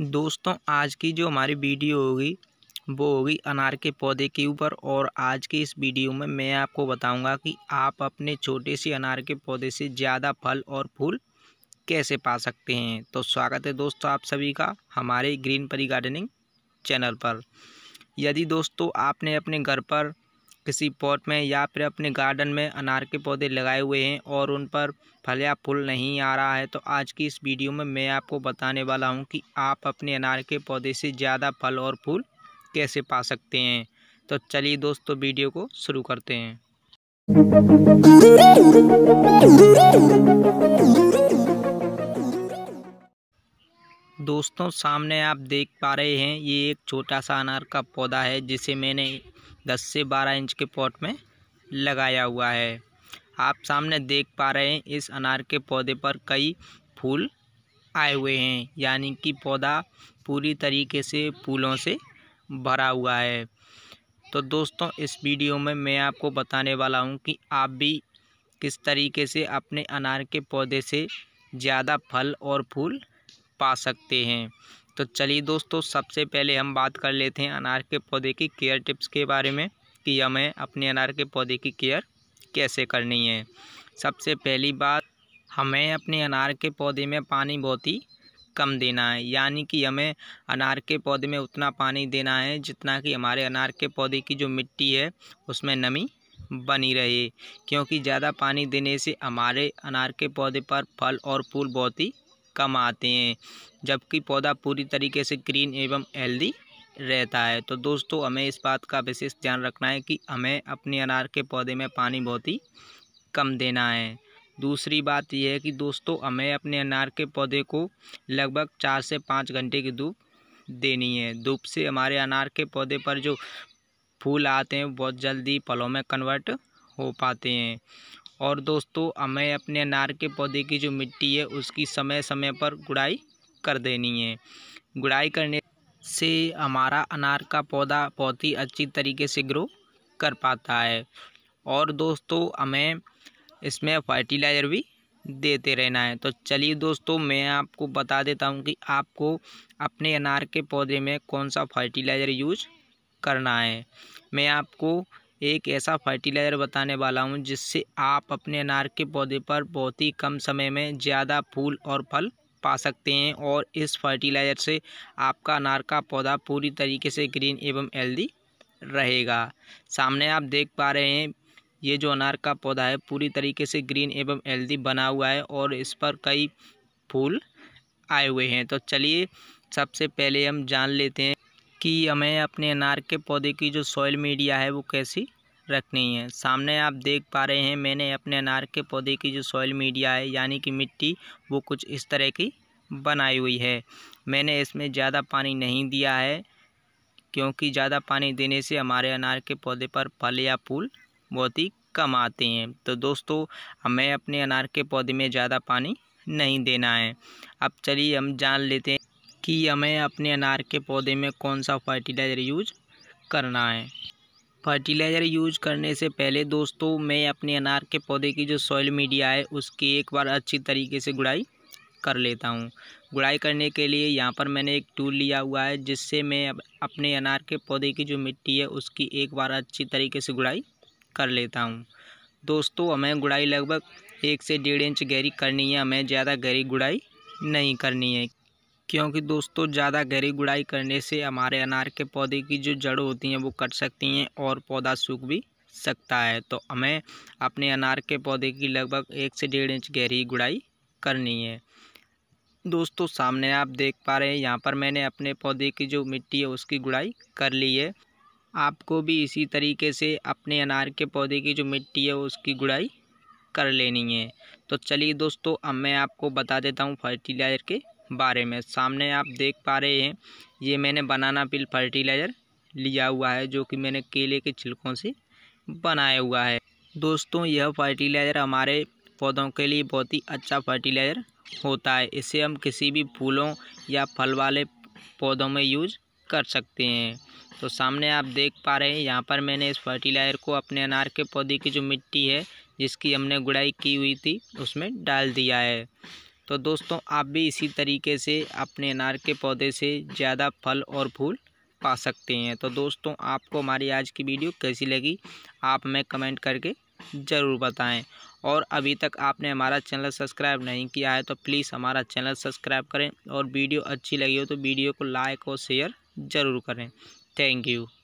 दोस्तों आज की जो हमारी वीडियो होगी वो होगी अनार के पौधे के ऊपर और आज के इस वीडियो में मैं आपको बताऊंगा कि आप अपने छोटे से अनार के पौधे से ज़्यादा फल और फूल कैसे पा सकते हैं तो स्वागत है दोस्तों आप सभी का हमारे ग्रीन परी गार्डनिंग चैनल पर यदि दोस्तों आपने अपने घर पर किसी पॉट में या फिर अपने गार्डन में अनार के पौधे लगाए हुए हैं और उन पर फल या फूल नहीं आ रहा है तो आज की इस वीडियो में मैं आपको बताने वाला हूं कि आप अपने अनार के पौधे से ज़्यादा फल और फूल कैसे पा सकते हैं तो चलिए दोस्तों वीडियो को शुरू करते हैं दोस्तों सामने आप देख पा रहे हैं ये एक छोटा सा अनार का पौधा है जिसे मैंने दस से बारह इंच के पॉट में लगाया हुआ है आप सामने देख पा रहे हैं इस अनार के पौधे पर कई फूल आए हुए हैं यानी कि पौधा पूरी तरीके से फूलों से भरा हुआ है तो दोस्तों इस वीडियो में मैं आपको बताने वाला हूं कि आप भी किस तरीके से अपने अनार के पौधे से ज़्यादा फल और फूल पा सकते हैं तो चलिए दोस्तों सबसे पहले हम बात कर लेते हैं अनार के पौधे की केयर टिप्स के बारे में कि हमें अपने अनार के पौधे की केयर कैसे करनी है सबसे पहली बात हमें अपने अनार के पौधे में पानी बहुत ही कम देना है यानी कि हमें अनार के पौधे में उतना पानी देना है जितना कि हमारे अनार के पौधे की जो मिट्टी है उसमें नमी बनी रहे क्योंकि ज़्यादा पानी देने से हमारे अनार के पौधे पर फल और फूल बहुत ही कम आते हैं जबकि पौधा पूरी तरीके से ग्रीन एवं हेल्दी रहता है तो दोस्तों हमें इस बात का विशेष ध्यान रखना है कि हमें अपने अनार के पौधे में पानी बहुत ही कम देना है दूसरी बात यह है कि दोस्तों हमें अपने अनार के पौधे को लगभग चार से पाँच घंटे की धूप देनी है धूप से हमारे अनार के पौधे पर जो फूल आते हैं बहुत जल्दी पलों में कन्वर्ट हो पाते हैं और दोस्तों हमें अपने अनार के पौधे की जो मिट्टी है उसकी समय समय पर गुड़ाई कर देनी है गुड़ाई करने से हमारा अनार का पौधा बहुत ही अच्छी तरीके से ग्रो कर पाता है और दोस्तों हमें इसमें फर्टिलाइज़र भी देते रहना है तो चलिए दोस्तों मैं आपको बता देता हूँ कि आपको अपने अनार के पौधे में कौन सा फर्टिलाइज़र यूज करना है मैं आपको एक ऐसा फर्टिलाइज़र बताने वाला हूँ जिससे आप अपने अनार के पौधे पर बहुत ही कम समय में ज़्यादा फूल और फल पा सकते हैं और इस फर्टिलाइज़र से आपका अनार का पौधा पूरी तरीके से ग्रीन एवं हेल्दी रहेगा सामने आप देख पा रहे हैं ये जो अनार का पौधा है पूरी तरीके से ग्रीन एवं हेल्दी बना हुआ है और इस पर कई फूल आए हुए हैं तो चलिए सबसे पहले हम जान लेते हैं कि हमें अपने अनार के पौधे की जो सॉइल मीडिया है वो कैसी रखनी है सामने आप देख पा रहे हैं मैंने अपने अनार के पौधे की जो सॉइल मीडिया है यानी कि मिट्टी वो कुछ इस तरह की बनाई हुई है मैंने इसमें ज़्यादा पानी नहीं दिया है क्योंकि ज़्यादा पानी देने से हमारे अनार के पौधे पर फल या फूल बहुत ही कम आते हैं तो दोस्तों हमें अपने अनार के पौधे में ज़्यादा पानी नहीं देना है अब चलिए हम जान लेते हैं कि हमें अपने अनार के पौधे में कौन सा फर्टिलाइज़र यूज करना है फर्टिलाइज़र यूज करने से पहले दोस्तों मैं अपने अनार के पौधे की जो सॉइल मीडिया है उसकी एक बार अच्छी तरीके से गुड़ाई कर लेता हूँ गुड़ाई करने के लिए यहाँ पर मैंने एक टूल लिया हुआ है जिससे मैं अपने अनार के पौधे की जो मिट्टी है उसकी एक बार अच्छी तरीके से गुड़ाई कर लेता हूँ दोस्तों हमें गुड़ाई लगभग एक से डेढ़ इंच गहरी करनी है हमें ज़्यादा गहरी गुड़ाई नहीं करनी है क्योंकि दोस्तों ज़्यादा गहरी गुड़ाई करने से हमारे अनार के पौधे की जो जड़ होती हैं वो कट सकती हैं और पौधा सूख भी सकता है तो हमें अपने अनार के पौधे की लगभग एक से डेढ़ इंच गहरी गुड़ाई करनी है दोस्तों सामने आप देख पा रहे हैं यहाँ पर मैंने अपने पौधे की जो मिट्टी है उसकी गुड़ाई कर ली है आपको भी इसी तरीके से अपने अनार के पौधे की जो मिट्टी है उसकी गुड़ाई कर लेनी है तो चलिए दोस्तों अब मैं आपको बता देता हूँ फर्टिलाइज़र के बारे में सामने आप देख पा रहे हैं ये मैंने बनाना पिल फर्टिलाइज़र लिया हुआ है जो कि मैंने केले के छिलकों से बनाया हुआ है दोस्तों यह फर्टिलाइज़र हमारे पौधों के लिए बहुत ही अच्छा फर्टिलाइज़र होता है इसे हम किसी भी फूलों या फल वाले पौधों में यूज कर सकते हैं तो सामने आप देख पा रहे हैं यहाँ पर मैंने इस फर्टिलाइज़र को अपने अनार के पौधे की जो मिट्टी है जिसकी हमने गुड़ाई की हुई थी उसमें डाल दिया है तो दोस्तों आप भी इसी तरीके से अपने अनार के पौधे से ज़्यादा फल और फूल पा सकते हैं तो दोस्तों आपको हमारी आज की वीडियो कैसी लगी आप हमें कमेंट करके ज़रूर बताएं और अभी तक आपने हमारा चैनल सब्सक्राइब नहीं किया है तो प्लीज़ हमारा चैनल सब्सक्राइब करें और वीडियो अच्छी लगी हो तो वीडियो को लाइक और शेयर ज़रूर करें थैंक यू